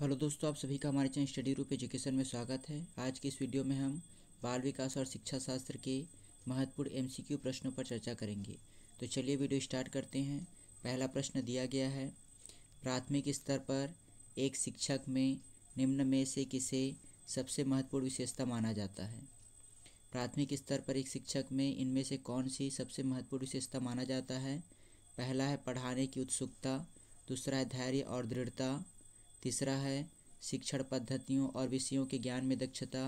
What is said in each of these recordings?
hello दोस्तों आप सभी का हमारे चैनल स्टडी रूप एजुकेशन में स्वागत है आज की इस वीडियो में हम बाल विकास और शिक्षा शास्त्र के महत्वपूर्ण एमसीक्यू प्रश्नों पर चर्चा करेंगे तो चलिए वीडियो स्टार्ट करते हैं पहला प्रश्न दिया गया है प्राथमिक स्तर पर एक शिक्षक में निम्न में से किसे सबसे महत्वपूर्ण विशेषता माना जाता है प्राथमिक स्तर पर एक शिक्षक में इनमें से कौन सी सबसे महत्वपूर्ण विशेषता माना जाता है पहला है पढ़ाने की उत्सुकता दूसरा है धैर्य और दृढ़ता तीसरा है शिक्षण पद्धतियों और विषयों के ज्ञान में दक्षता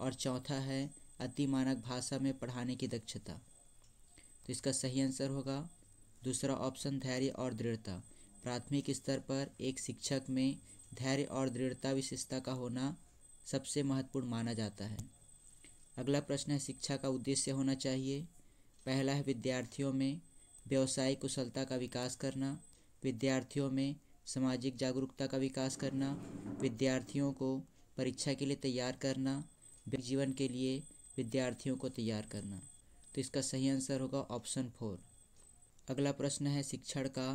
और चौथा है अति मानक भाषा में पढ़ाने की दक्षता तो इसका सही आंसर होगा दूसरा ऑप्शन धैर्य और दृढ़ता प्राथमिक स्तर पर एक शिक्षक में धैर्य और दृढ़ता विशेषता का होना सबसे महत्वपूर्ण माना जाता है अगला प्रश्न है शिक्षा का उद्देश्य होना चाहिए पहला है विद्यार्थियों में व्यवसायिक कुशलता का विकास करना विद्यार्थियों में सामाजिक जागरूकता का विकास करना विद्यार्थियों को परीक्षा के लिए तैयार करना जीवन के लिए विद्यार्थियों को तैयार करना तो इसका सही आंसर होगा ऑप्शन फोर अगला प्रश्न है शिक्षण का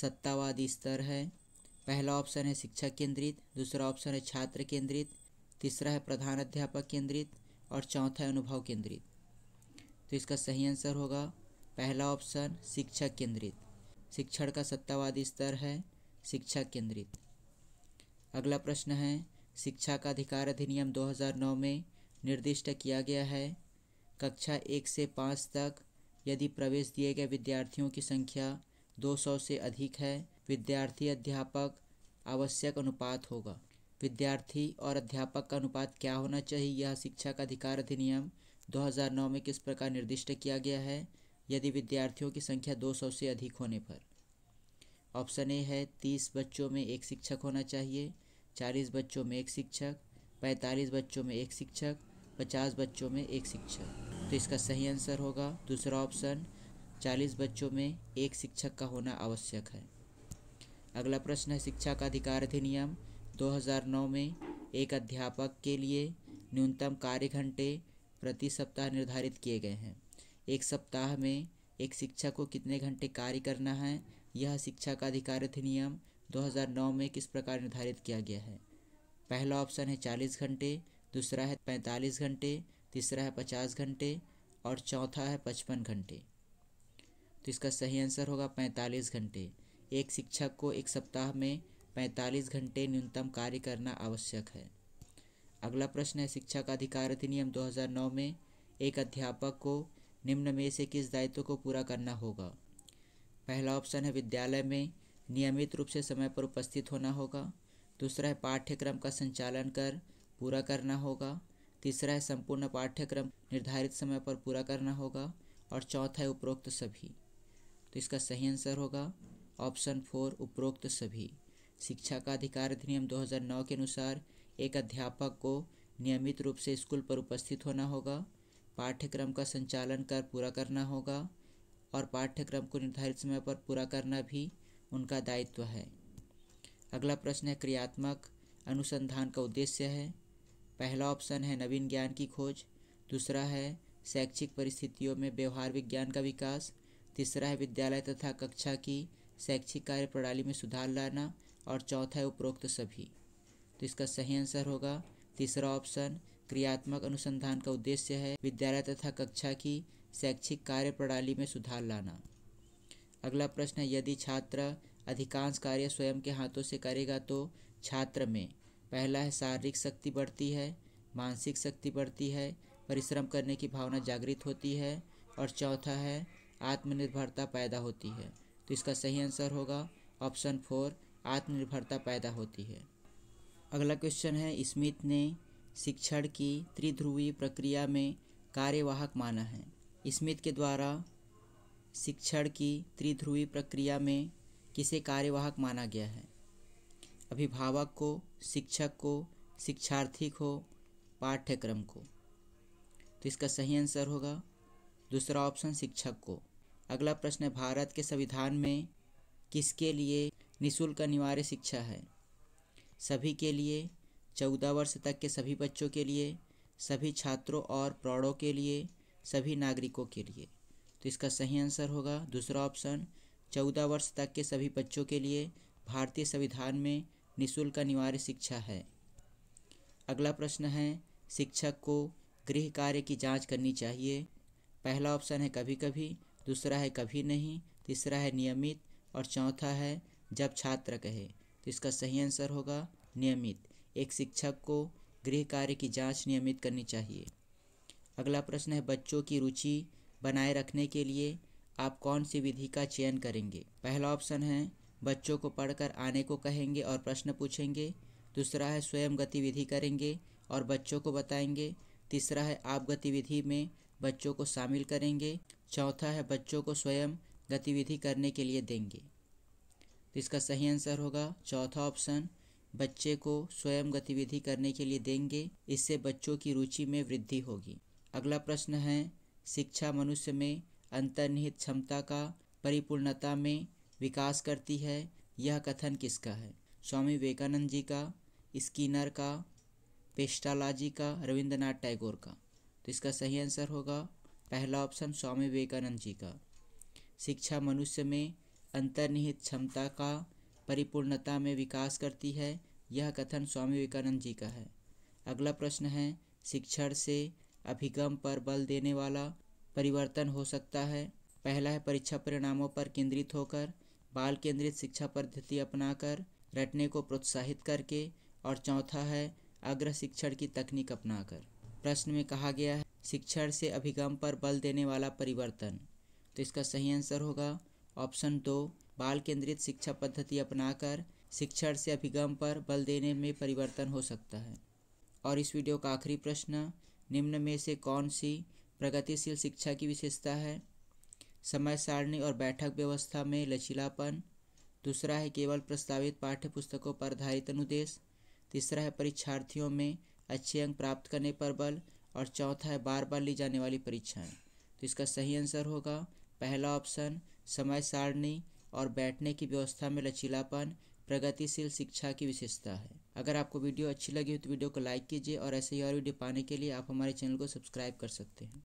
सत्तावादी स्तर है पहला ऑप्शन है शिक्षा केंद्रित दूसरा ऑप्शन है छात्र केंद्रित तीसरा है प्रधान अध्यापक केंद्रित और चौथा है अनुभव केंद्रित तो इसका सही आंसर होगा पहला ऑप्शन शिक्षा केंद्रित शिक्षण का सत्तावादी स्तर है शिक्षा केंद्रित अगला प्रश्न है शिक्षा का अधिकार अधिनियम 2009 में निर्दिष्ट किया गया है कक्षा एक से पाँच तक यदि प्रवेश दिए गए विद्यार्थियों की संख्या 200 से अधिक है विद्यार्थी अध्यापक आवश्यक अनुपात होगा विद्यार्थी और अध्यापक का अनुपात क्या होना चाहिए यह शिक्षा का अधिकार अधिनियम 2009 में किस प्रकार निर्दिष्ट किया गया है यदि विद्यार्थियों की संख्या 200 से अधिक होने पर ऑप्शन ए है तीस बच्चों में एक शिक्षक होना चाहिए चालीस बच्चों में एक शिक्षक पैंतालीस बच्चों में एक शिक्षक पचास बच्चों में एक शिक्षक तो इसका सही आंसर होगा दूसरा ऑप्शन चालीस बच्चों में एक शिक्षक का होना आवश्यक है अगला प्रश्न है शिक्षा का अधिकार अधिनियम 2009 में एक अध्यापक के लिए न्यूनतम कार्य घंटे प्रति सप्ताह निर्धारित किए गए हैं एक सप्ताह में एक शिक्षक को कितने घंटे कार्य करना है यह शिक्षा का अधिकार अधिनियम 2009 में किस प्रकार निर्धारित किया गया है पहला ऑप्शन है 40 घंटे दूसरा है 45 घंटे तीसरा है 50 घंटे और चौथा है 55 घंटे तो इसका सही आंसर होगा 45 घंटे एक शिक्षक को एक सप्ताह में 45 घंटे न्यूनतम कार्य करना आवश्यक है अगला प्रश्न है शिक्षा का अधिकार अधिनियम 2009 में एक अध्यापक को निम्न में से किस दायित्व को पूरा करना होगा पहला ऑप्शन है विद्यालय में नियमित रूप से समय पर उपस्थित होना होगा दूसरा है पाठ्यक्रम का संचालन कर पूरा करना होगा तीसरा है संपूर्ण पाठ्यक्रम निर्धारित समय पर पूरा करना होगा और चौथा है उपरोक्त सभी तो इसका सही आंसर होगा ऑप्शन फोर उपरोक्त सभी शिक्षा का अधिकार अधिनियम 2009 के अनुसार एक अध्यापक को नियमित रूप से स्कूल पर उपस्थित होना होगा पाठ्यक्रम का संचालन कर पूरा करना होगा और पाठ्यक्रम को निर्धारित समय पर पूरा करना भी उनका दायित्व है अगला प्रश्न है क्रियात्मक अनुसंधान का उद्देश्य है पहला ऑप्शन है नवीन ज्ञान की खोज दूसरा है शैक्षिक परिस्थितियों में व्यवहार विज्ञान का विकास तीसरा है विद्यालय तथा कक्षा की शैक्षिक कार्य प्रणाली में सुधार लाना और चौथा है उपरोक्त सभी तो इसका सही आंसर होगा तीसरा ऑप्शन क्रियात्मक अनुसंधान का उद्देश्य है विद्यालय तथा कक्षा की शैक्षिक कार्य प्रणाली में सुधार लाना अगला प्रश्न है यदि छात्र अधिकांश कार्य स्वयं के हाथों से करेगा तो छात्र में पहला है शारीरिक शक्ति बढ़ती है मानसिक शक्ति बढ़ती है परिश्रम करने की भावना जागृत होती है और चौथा है आत्मनिर्भरता पैदा होती है तो इसका सही आंसर होगा ऑप्शन फोर आत्मनिर्भरता पैदा होती है अगला क्वेश्चन है स्मिथ ने शिक्षण की त्रिध्रुवीय प्रक्रिया में कार्यवाहक माना है स्मिथ के द्वारा शिक्षण की त्रिध्रुवी प्रक्रिया में किसे कार्यवाहक माना गया है अभिभावक को शिक्षक को शिक्षार्थी को पाठ्यक्रम को तो इसका सही आंसर होगा दूसरा ऑप्शन शिक्षक को अगला प्रश्न है भारत के संविधान में किसके लिए निशुल्क अनिवार्य शिक्षा है सभी के लिए चौदह वर्ष तक के सभी बच्चों के लिए सभी छात्रों और प्रौढ़ों के लिए सभी नागरिकों के लिए तो इसका सही आंसर होगा दूसरा ऑप्शन चौदह वर्ष तक के सभी बच्चों के लिए भारतीय संविधान में निःशुल्क अनिवार्य शिक्षा है अगला प्रश्न है शिक्षक को गृह कार्य की जांच करनी चाहिए पहला ऑप्शन है कभी कभी दूसरा है कभी नहीं तीसरा है नियमित और चौथा है जब छात्र कहे तो इसका सही आंसर होगा नियमित एक शिक्षक को गृह कार्य की जांच नियमित करनी चाहिए अगला प्रश्न है बच्चों की रुचि बनाए रखने के लिए आप कौन सी विधि का चयन करेंगे पहला ऑप्शन है बच्चों को पढ़कर आने को कहेंगे और प्रश्न पूछेंगे दूसरा है स्वयं गतिविधि करेंगे और बच्चों को बताएंगे तीसरा है आप गतिविधि में बच्चों को शामिल करेंगे चौथा है बच्चों को स्वयं गतिविधि करने के लिए देंगे तो इसका सही आंसर होगा चौथा ऑप्शन बच्चे को स्वयं गतिविधि करने के लिए देंगे इससे बच्चों की रुचि में वृद्धि होगी अगला प्रश्न है शिक्षा मनुष्य में अंतर्निहित क्षमता का परिपूर्णता में विकास करती है यह कथन किसका है स्वामी विवेकानंद जी का स्कीनर का पेस्टालाजी का रविंद्रनाथ टैगोर का तो इसका सही आंसर होगा पहला ऑप्शन स्वामी विवेकानंद जी का शिक्षा मनुष्य में अंतर्निहित क्षमता का परिपूर्णता में विकास करती है यह कथन स्वामी विवेकानंद जी का है अगला प्रश्न है शिक्षण से अभिगम पर बल देने वाला परिवर्तन हो सकता है पहला है परीक्षा परिणामों पर केंद्रित होकर बाल केंद्रित शिक्षा पद्धति अपनाकर रटने को प्रोत्साहित करके और चौथा है अग्र शिक्षण की तकनीक अपनाकर प्रश्न में कहा गया है शिक्षण से अभिगम पर बल देने वाला परिवर्तन तो इसका सही आंसर होगा ऑप्शन दो बाल केंद्रित शिक्षा पद्धति अपनाकर शिक्षण से अभिगम पर बल देने में परिवर्तन हो सकता है और इस वीडियो का आखिरी प्रश्न निम्न में से कौन सी प्रगतिशील शिक्षा की विशेषता है समय सारणी और बैठक व्यवस्था में लचीलापन दूसरा है केवल प्रस्तावित पाठ्य पुस्तकों पर आधारित अनुदेश तीसरा है परीक्षार्थियों में अच्छे अंक प्राप्त करने पर बल और चौथा है बार बार ली जाने वाली परीक्षाएं तो इसका सही आंसर होगा पहला ऑप्शन समय सारणी और बैठने की व्यवस्था में लचीलापन प्रगतिशील शिक्षा की विशेषता है अगर आपको वीडियो अच्छी लगी हो तो वीडियो को लाइक कीजिए और ऐसे ही और वीडियो पाने के लिए आप हमारे चैनल को सब्सक्राइब कर सकते हैं